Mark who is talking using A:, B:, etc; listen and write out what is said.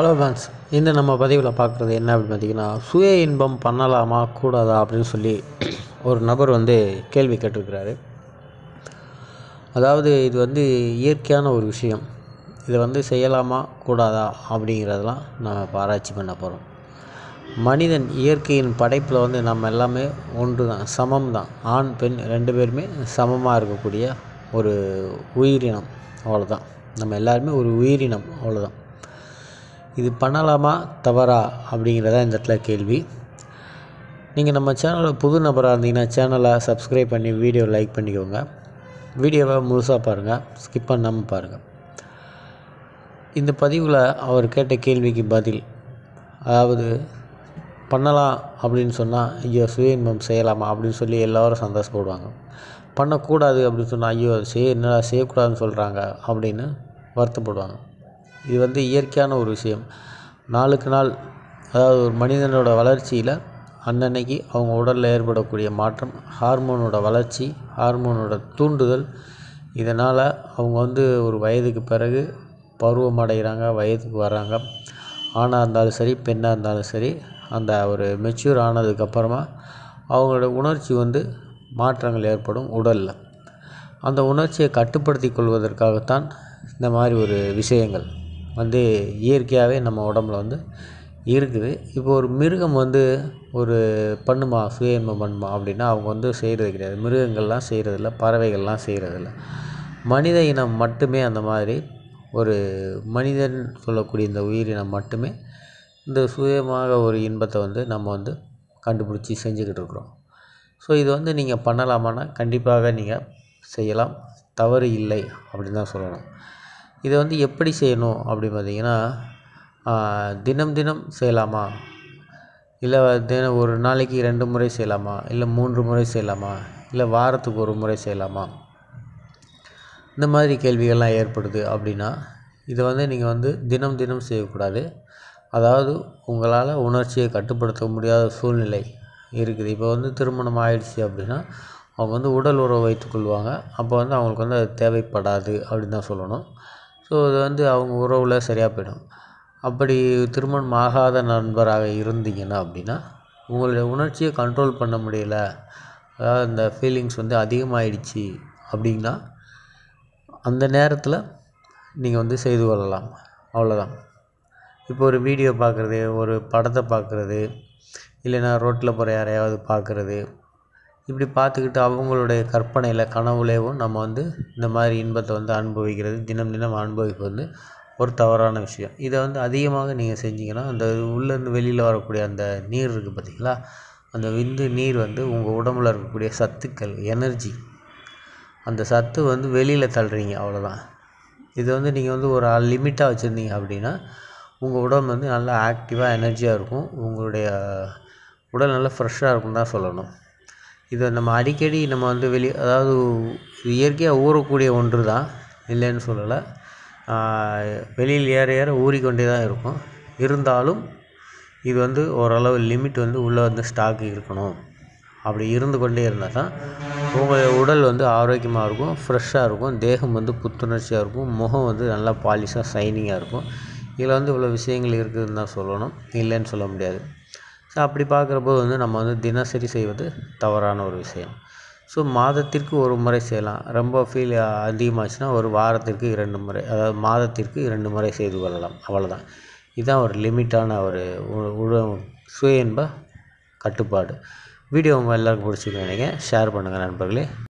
A: hello fans இந்த நம்ம பதிவில் பார்க்குறது என்ன அப்படின்னு பார்த்தீங்கன்னா சுய இன்பம் பண்ணலாமா கூடாதா அப்படின்னு சொல்லி ஒரு நபர் வந்து கேள்வி கேட்டிருக்கிறாரு அதாவது இது வந்து இயற்கையான ஒரு விஷயம் இதை வந்து செய்யலாமா கூடாதா அப்படிங்கிறதெல்லாம் நம்ம ஆராய்ச்சி பண்ண போகிறோம் மனிதன் இயற்கையின் படைப்பில் வந்து நம்ம எல்லாமே ஒன்று தான் சமம் தான் ஆண் பெண் ரெண்டு பேருமே சமமாக இருக்கக்கூடிய ஒரு உயிரினம் அவ்வளோதான் நம்ம எல்லாருமே ஒரு உயிரினம் அவ்வளோதான் இது பண்ணலாமா தவறா அப்படிங்கிறதா இந்த இடத்துல கேள்வி நீங்கள் நம்ம சேனலில் புது நபராக இருந்தீங்கன்னா சேனலை சப்ஸ்கிரைப் பண்ணி வீடியோ லைக் பண்ணிக்கோங்க வீடியோவை முழுசாக பாருங்கள் ஸ்கிப் பண்ணாமல் பாருங்கள் இந்த பதிவில் அவர் கேட்ட கேள்விக்கு பதில் அதாவது பண்ணலாம் அப்படின்னு சொன்னால் ஐயோ சுய இன்பம் செய்யலாமா அப்படின்னு சொல்லி எல்லோரும் சந்தோஷப்படுவாங்க பண்ணக்கூடாது அப்படின்னு சொன்னால் ஐயோ செய்ய என்னடா செய்யக்கூடாதுன்னு சொல்கிறாங்க அப்படின்னு வருத்தப்படுவாங்க இது வந்து இயற்கையான ஒரு விஷயம் நாளுக்கு நாள் அதாவது ஒரு மனிதனோட வளர்ச்சியில் அன்னன்னைக்கு அவங்க உடலில் ஏற்படக்கூடிய மாற்றம் ஹார்மோனோட வளர்ச்சி ஹார்மோனோட தூண்டுதல் இதனால் அவங்க வந்து ஒரு வயதுக்கு பிறகு பருவம் அடைகிறாங்க வயதுக்கு வராங்க ஆணாக இருந்தாலும் சரி பெண்ணாக இருந்தாலும் சரி அந்த ஒரு மெச்சூர் ஆனதுக்கப்புறமா அவங்களோட உணர்ச்சி வந்து மாற்றங்கள் ஏற்படும் உடலில் அந்த உணர்ச்சியை கட்டுப்படுத்தி கொள்வதற்காகத்தான் இந்த மாதிரி ஒரு விஷயங்கள் வந்து இயற்கையாகவே நம்ம உடம்புல வந்து இருக்குது இப்போ ஒரு மிருகம் வந்து ஒரு பண்ணுமா சுய இன்பம் பண்ணுமா அப்படின்னா அவங்க வந்து செய்கிறது கிடையாது மிருகங்கள்லாம் செய்கிறதில்ல பறவைகள்லாம் செய்கிறதில்ல மனித இனம் மட்டுமே அந்த மாதிரி ஒரு மனிதன் சொல்லக்கூடிய இந்த உயிரினம் மட்டுமே இந்த சுயமாக ஒரு இன்பத்தை வந்து நம்ம வந்து கண்டுபிடிச்சி செஞ்சுக்கிட்டு இருக்கிறோம் ஸோ இது வந்து நீங்கள் பண்ணலாமான்னா கண்டிப்பாக நீங்கள் செய்யலாம் தவறு இல்லை அப்படின்னு தான் சொல்லணும் இதை வந்து எப்படி செய்யணும் அப்படின்னு பார்த்தீங்கன்னா தினம் தினம் செய்யலாமா இல்லை தினம் ஒரு நாளைக்கு ரெண்டு முறை செய்யலாமா இல்லை மூன்று முறை செய்யலாமா இல்லை வாரத்துக்கு ஒரு முறை செய்யலாமா இந்த மாதிரி கேள்விகள்லாம் ஏற்படுது அப்படின்னா இதை வந்து நீங்கள் வந்து தினம் தினம் செய்யக்கூடாது அதாவது உங்களால் உணர்ச்சியை கட்டுப்படுத்த முடியாத சூழ்நிலை இருக்குது இப்போ வந்து திருமணம் ஆயிடுச்சு அப்படின்னா அவங்க வந்து உடல் உறவு வைத்துக்கொள்வாங்க அப்போ வந்து அவங்களுக்கு வந்து அது தேவைப்படாது அப்படின்னு தான் சொல்லணும் ஸோ அது வந்து அவங்க உறவில் சரியாக போய்டும் அப்படி திருமணம் ஆகாத நண்பராக இருந்தீங்கன்னா அப்படின்னா உங்களுடைய உணர்ச்சியை கண்ட்ரோல் பண்ண முடியல அதாவது அந்த ஃபீலிங்ஸ் வந்து அதிகமாகிடுச்சி அப்படின்னா அந்த நேரத்தில் நீங்கள் வந்து செய்து கொள்ளலாம் அவ்வளோதான் இப்போ ஒரு வீடியோ பார்க்குறது ஒரு படத்தை பார்க்குறது இல்லைன்னா ரோட்டில் போகிற யாரையாவது பார்க்குறது இப்படி பார்த்துக்கிட்டு அவங்களுடைய கற்பனையில் கனவுலேவும் நம்ம வந்து இந்த மாதிரி இன்பத்தை வந்து அனுபவிக்கிறது தினம் தினம் அனுபவிப்பது வந்து ஒரு தவறான விஷயம் இதை வந்து அதிகமாக நீங்கள் செஞ்சீங்கன்னா அந்த உள்ளேருந்து வெளியில் வரக்கூடிய அந்த நீர் இருக்குது பார்த்திங்களா அந்த விந்து நீர் வந்து உங்கள் உடம்புல இருக்கக்கூடிய சத்துக்கள் எனர்ஜி அந்த சத்து வந்து வெளியில் தள்ளுறீங்க அவ்வளோதான் இது வந்து நீங்கள் வந்து ஒரு லிமிட்டாக வச்சுருந்தீங்க அப்படின்னா உங்கள் உடம்பு வந்து நல்லா ஆக்டிவாக எனர்ஜியாக இருக்கும் உங்களுடைய உடல் நல்லா ஃப்ரெஷ்ஷாக இருக்கும் தான் சொல்லணும் இதை நம்ம அடிக்கடி நம்ம வந்து வெளி அதாவது இயற்கையாக ஊறக்கூடிய ஒன்று தான் இல்லைன்னு சொல்லலை வெளியில் ஏற ஏற ஊறிக்கொண்டே தான் இருக்கும் இருந்தாலும் இது வந்து ஓரளவு லிமிட் வந்து உள்ளே வந்து ஸ்டாக் இருக்கணும் அப்படி இருந்து கொண்டே இருந்தால் தான் உங்கள் உடல் வந்து ஆரோக்கியமாக இருக்கும் ஃப்ரெஷ்ஷாக இருக்கும் தேகம் வந்து புத்துணர்ச்சியாக இருக்கும் முகம் வந்து நல்லா பாலிஷாக ஷைனிங்காக இருக்கும் இதில் வந்து இவ்வளோ விஷயங்கள் இருக்குதுன்னு தான் சொல்லணும் இல்லைன்னு சொல்ல முடியாது ஸோ அப்படி பார்க்குறப்போ வந்து நம்ம வந்து தினசரி செய்வது தவறான ஒரு விஷயம் ஸோ மாதத்திற்கு ஒரு முறை செய்யலாம் ரொம்ப ஃபீல் அதிகமாச்சுன்னா ஒரு வாரத்திற்கு இரண்டு முறை அதாவது மாதத்திற்கு இரண்டு முறை செய்து கொள்ளலாம் அவ்வளோதான் இதுதான் ஒரு லிமிட்டான ஒரு சுய இன்ப கட்டுப்பாடு வீடியோ உங்கள் எல்லாருக்கும் பிடிச்சிருக்கேன் நினைக்கிறேன் ஷேர் பண்ணுங்கள் நண்பர்களே